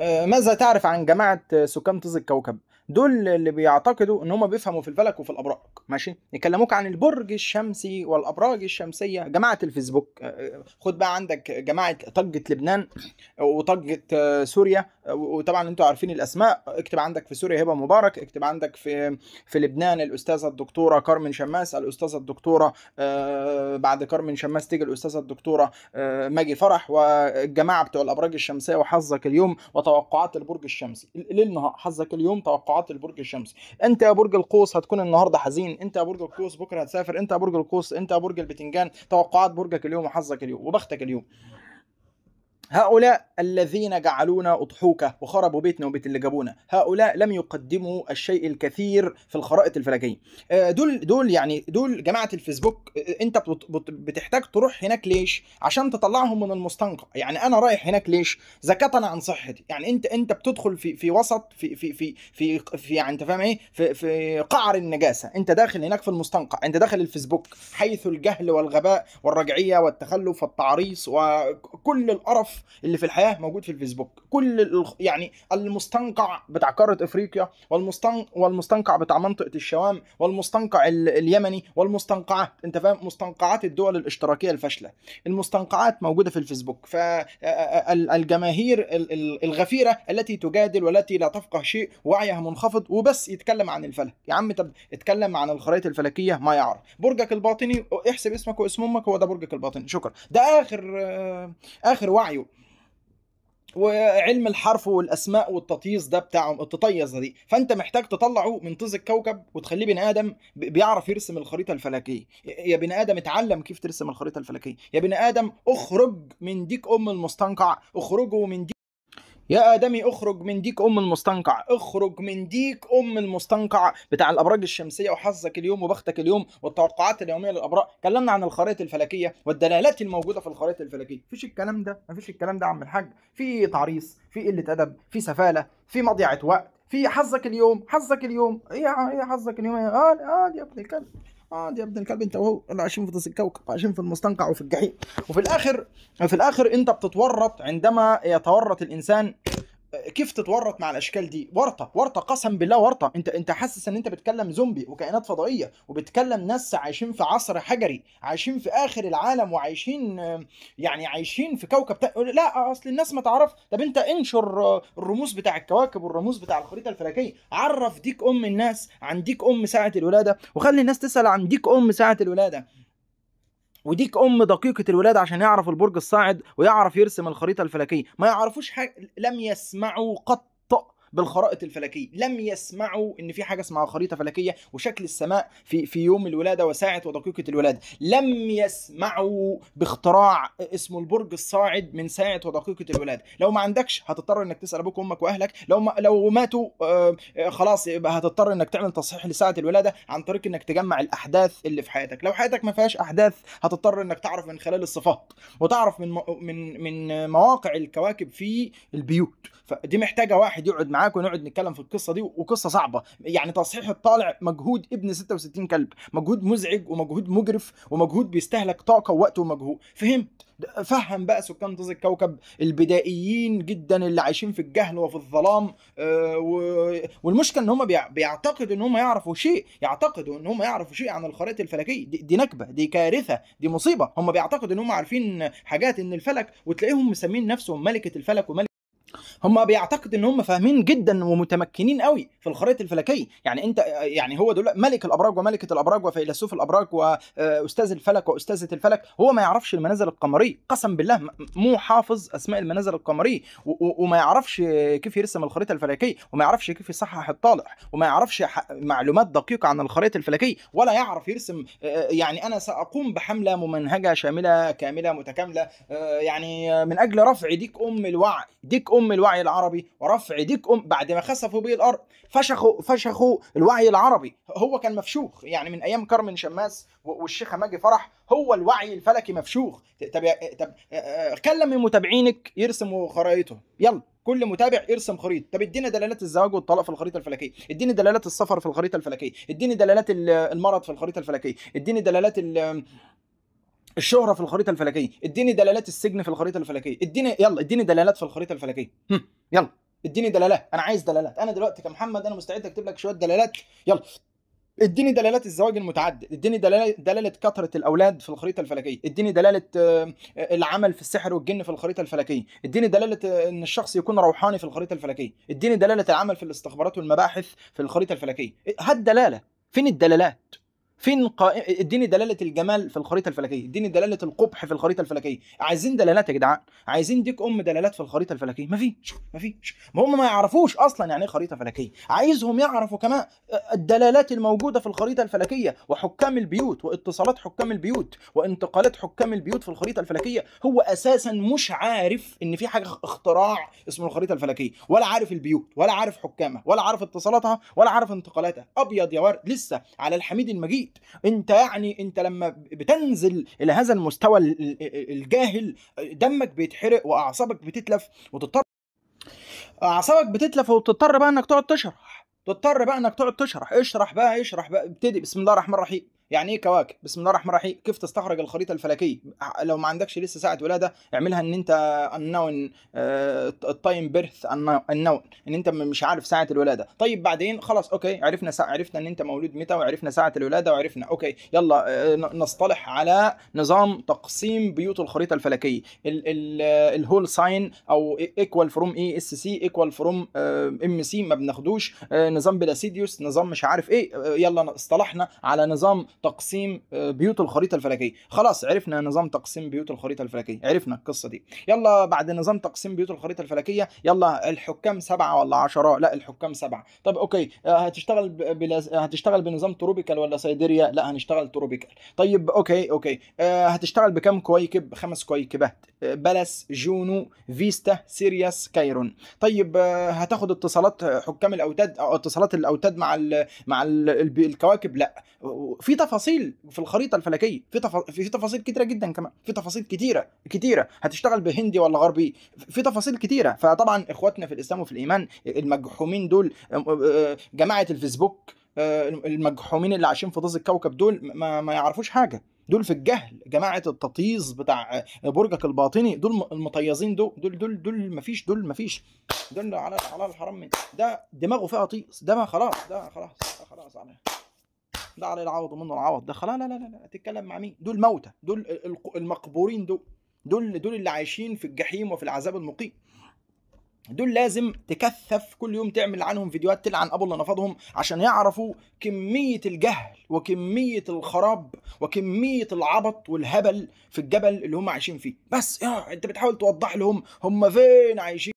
آه، ماذا تعرف عن جماعة سكان طز الكوكب؟ دول اللي بيعتقدوا ان هم بيفهموا في الفلك وفي الابراج ماشي يكلموك عن البرج الشمسي والابراج الشمسيه جماعه الفيسبوك آه، آه، خد بقى عندك جماعه طجه لبنان آه، وطجه سوريا وطبعا انتوا عارفين الاسماء اكتب عندك في سوريا هبه مبارك اكتب عندك في في لبنان الاستاذه الدكتوره كارمن شماس الاستاذه الدكتوره بعد كارمن شماس تيجي الاستاذه الدكتوره ماجي فرح والجماعه بتوع الابراج الشمسيه وحظك اليوم وتوقعات البرج الشمسي ليل نهار حظك اليوم توقعات توقعات البرج الشمس انت يا برج القوس هتكون النهارده حزين انت يا برج القوس بكره هتسافر انت يا برج القوس انت يا برج البتنجان توقعات برجك اليوم وحظك اليوم وبختك اليوم هؤلاء الذين جعلونا أضحوكة وخربوا بيتنا وبيت اللي جابونا هؤلاء لم يقدموا الشيء الكثير في الخرائط الفلكية آه، دول دول يعني دول جماعة الفيسبوك آه، انت بتحتاج تروح هناك ليش عشان تطلعهم من المستنقع يعني انا رايح هناك ليش زكاة عن صحتي يعني انت انت بتدخل في في وسط في في في في, في يعني انت فاهم ايه في, في قعر النجاسة انت داخل هناك في المستنقع انت داخل الفيسبوك حيث الجهل والغباء والرجعية والتخلف والتعريص وكل القرف اللي في الحياه موجود في الفيسبوك كل يعني المستنقع بتاع قاره افريقيا والمستن والمستنقع بتاع منطقه الشوام والمستنقع اليمني والمستنقعات انت فاهم مستنقعات الدول الاشتراكيه الفاشله المستنقعات موجوده في الفيسبوك فالجماهير الغفيره التي تجادل والتي لا تفقه شيء وعيها منخفض وبس يتكلم عن الفلك يا عم طب اتكلم عن الخرائط الفلكيه ما يعرف برجك الباطني احسب اسمك واسم امك هو ده برجك الباطني شكرا ده اخر اخر وعيه وعلم الحرف والاسماء والتطييز ده بتاعهم التطيز دي فانت محتاج تطلعه من طز الكوكب وتخليه بني ادم بيعرف يرسم الخريطه الفلكيه يا بني ادم اتعلم كيف ترسم الخريطه الفلكيه يا بني ادم اخرج من ديك ام المستنقع اخرجوا من ديك يا ادمي اخرج من ديك ام المستنقع اخرج من ديك ام المستنقع بتاع الابراج الشمسيه وحظك اليوم وبختك اليوم والتوقعات اليوميه للابراج كلمنا عن الخرائط الفلكيه والدلالات الموجوده في الخرائط الفلكيه مفيش الكلام ده مفيش الكلام ده يا عم الحاج في تعريص في قله ادب في سفاله في مضيعه وقت في حظك اليوم حظك اليوم ايه ايه حظك اليوم إيه؟ اه اه يا ابن الكلب اه يا ابن الكلب انت وهو عايشين في ضيق الكوكب عايشين في المستنقع وفي الجحيم وفي الاخر في الاخر انت بتتورط عندما يتورط الانسان كيف تتورط مع الاشكال دي ورطه ورطه قسم بالله ورطه انت انت حاسس ان انت بتكلم زومبي وكائنات فضائيه وبتكلم ناس عايشين في عصر حجري عايشين في اخر العالم وعايشين يعني عايشين في كوكب تق... لا اصل الناس ما تعرف طب انت انشر الرموز بتاع الكواكب والرموز بتاع الخريطه الفلكيه عرف ديك ام الناس عن ديك ام ساعه الولاده وخلي الناس تسال عن ديك ام ساعه الولاده وديك ام دقيقه الولاد عشان يعرف البرج الصاعد ويعرف يرسم الخريطه الفلكيه ما يعرفوش حاجه لم يسمعوا قط بالخرائط الفلكيه لم يسمعوا ان في حاجه اسمها خريطه فلكيه وشكل السماء في في يوم الولاده وساعه ودقيقه الولاده لم يسمعوا باختراع اسمه البرج الصاعد من ساعه ودقيقه الولاده لو ما عندكش هتضطر انك تسال ابوك وامك واهلك لو ما لو ماتوا آه، آه، خلاص يبقى هتضطر انك تعمل تصحيح لساعه الولاده عن طريق انك تجمع الاحداث اللي في حياتك لو حياتك ما فيهاش احداث هتضطر انك تعرف من خلال الصفات وتعرف من من من مواقع الكواكب في البيوت فدي محتاجه واحد يقعد معاه معاك ونقعد نتكلم في القصه دي وقصه صعبه يعني تصحيح الطالع مجهود ابن 66 كلب مجهود مزعج ومجهود مجرف ومجهود بيستهلك طاقه ووقت ومجهود فهمت فهم بقى سكان طز الكوكب البدائيين جدا اللي عايشين في الجهل وفي الظلام آه و... والمشكله ان هم بيعتقدوا ان هم يعرفوا شيء يعتقدوا ان هم يعرفوا شيء عن الخرائط الفلكيه دي, دي نكبه دي كارثه دي مصيبه هم بيعتقدوا ان هم عارفين حاجات ان الفلك وتلاقيهم مسمين نفسهم ملكه الفلك وملكه هم بيعتقد ان هم فاهمين جدا ومتمكنين قوي في الخرائط الفلكيه يعني انت يعني هو دول ملك الابراج وملكه الابراج وفيلسوف الابراج واستاذ الفلك واستاذه الفلك هو ما يعرفش المنازل القمريه قسم بالله مو حافظ اسماء المنازل القمريه وما يعرفش كيف يرسم الخريطه الفلكيه وما يعرفش كيف يصحح الطالع وما يعرفش معلومات دقيقه عن الخريطه الفلكيه ولا يعرف يرسم آه، آه، يعني انا ساقوم بحمله ممنهجه شامله كامله متكامله آه، يعني من اجل رفع ديك ام الوعي ديك ام الوعي الوعي العربي ورفع ديك أم بعد ما خسفوا به الأرض فشخوا فشخوا الوعي العربي هو كان مفشوخ يعني من أيام كارمن شماس والشيخ ماجي فرح هو الوعي الفلكي مفشوخ طب طب آه، آه، كلم من متابعينك يرسموا خرائطهم يلا كل متابع ارسم خريطه طب اديني دلالات الزواج والطلاق في الخريطه الفلكيه اديني دلالات السفر في الخريطه الفلكيه اديني دلالات المرض في الخريطه الفلكيه اديني دلالات الشهرة في الخريطة الفلكية اديني دلالات السجن في الخريطة الفلكية اديني يلا اديني دلالات في الخريطة الفلكية هم. يلا اديني دلالات انا عايز دلالات انا دلوقتي كمحمد انا مستعد اكتب لك شويه دلالات يلا اديني دلالات الزواج المتعدد اديني دلالة, دلالة كثرة الأولاد في الخريطة الفلكية اديني دلالة آه، العمل في السحر والجن في الخريطة الفلكية اديني دلالة آه، ان الشخص يكون روحاني في الخريطة الفلكية اديني دلالة العمل في الاستخبارات والمباحث في الخريطة الفلكية هات دلالة فين الدلالات فين قائم اديني دلاله الجمال في الخريطه الفلكيه اديني دلاله القبح في الخريطه الفلكيه عايزين دلالات يا جدعان عايزين ديك ام دلالات في الخريطه الفلكيه مفيش مفيش ما هم ما يعرفوش اصلا يعني ايه خريطه فلكيه عايزهم يعرفوا كمان الدلالات الموجوده في الخريطه الفلكيه وحكام البيوت واتصالات حكام البيوت وانتقالات حكام البيوت في الخريطه الفلكيه هو اساسا مش عارف ان في حاجه اختراع اسمه الخريطه الفلكيه ولا عارف البيوت ولا عارف حكامها ولا عارف اتصالاتها ولا عارف انتقالاتها ابيض يا ورد لسه على الحميد المجيد التوقيت انت يعني انت لما بتنزل الى هذا المستوى الجاهل دمك بيتحرق واعصابك بتتلف وتضطر اعصابك بتتلف وتضطر بقى انك تقعد تشرح تضطر بقى انك تقعد تشرح اشرح بقى اشرح بقى ابتدي بسم الله الرحمن الرحيم يعني ايه كواكب بسم الله الرحمن الرحيم كيف تستخرج الخريطه الفلكيه لو ما عندكش لسه ساعه ولاده اعملها ان انت النون التايم بيرث النون ان انت مش عارف ساعه الولاده طيب بعدين خلاص اوكي عرفنا ساعة عرفنا ان انت مولود متى وعرفنا ساعه الولاده وعرفنا اوكي يلا آه، نصطلح على نظام تقسيم بيوت الخريطه الفلكيه الهول ساين او ايكوال فروم اي اس سي ايكوال فروم ام سي ما بناخدوش آه، نظام بلاسيديوس نظام مش عارف ايه آه، يلا اصطلحنا على نظام تقسيم آه، بيوت الخريطه الفلكيه خلاص عرفنا نظام تقسيم بيوت الخريطه الفلكيه عرفنا القصه دي يلا بعد نظام تقسيم بيوت الخريطه الفلكيه يلا الحكام سبعه ولا عشرة لا الحكام سبعه طب اوكي آه، هتشتغل هتشتغل بنظام تروبيكال ولا سيدريا لا هنشتغل تروبيكال طيب اوكي اوكي آه، هتشتغل بكام كويكب خمس كويكبات بلس جونو فيستا سيرياس كايرون طيب هتاخد اتصالات حكام الاوتاد اتصالات الاوتاد مع ال... مع ال... الكواكب لا في تفاصيل تفاصيل في الخريطه الفلكيه في تف... في تفاصيل كتيره جدا كمان في تفاصيل كتيره كتيره هتشتغل بهندي ولا غربي في تفاصيل كتيره فطبعا اخواتنا في الاسلام وفي الايمان المجحومين دول آه، آه، آه، جماعه الفيسبوك المجحومين اللي عايشين في طيز الكوكب دول ما, ما يعرفوش حاجه دول في الجهل جماعه التطيز بتاع برجك الباطني دول المطيزين دول دول دول دول مفيش دول مفيش دول على على الحرام من ده دماغه فيها طيس ده ما خلاص ده خلاص ده خلاص عليه ده عليه العوض ومنه العوض ده لا لا لا لا تتكلم مع مين دول موتى دول المقبورين دول دول دول اللي عايشين في الجحيم وفي العذاب المقيم دول لازم تكثف كل يوم تعمل عنهم فيديوهات تلعن ابو اللي نفضهم عشان يعرفوا كميه الجهل وكميه الخراب وكميه العبط والهبل في الجبل اللي هم عايشين فيه بس يا انت بتحاول توضح لهم هم فين عايشين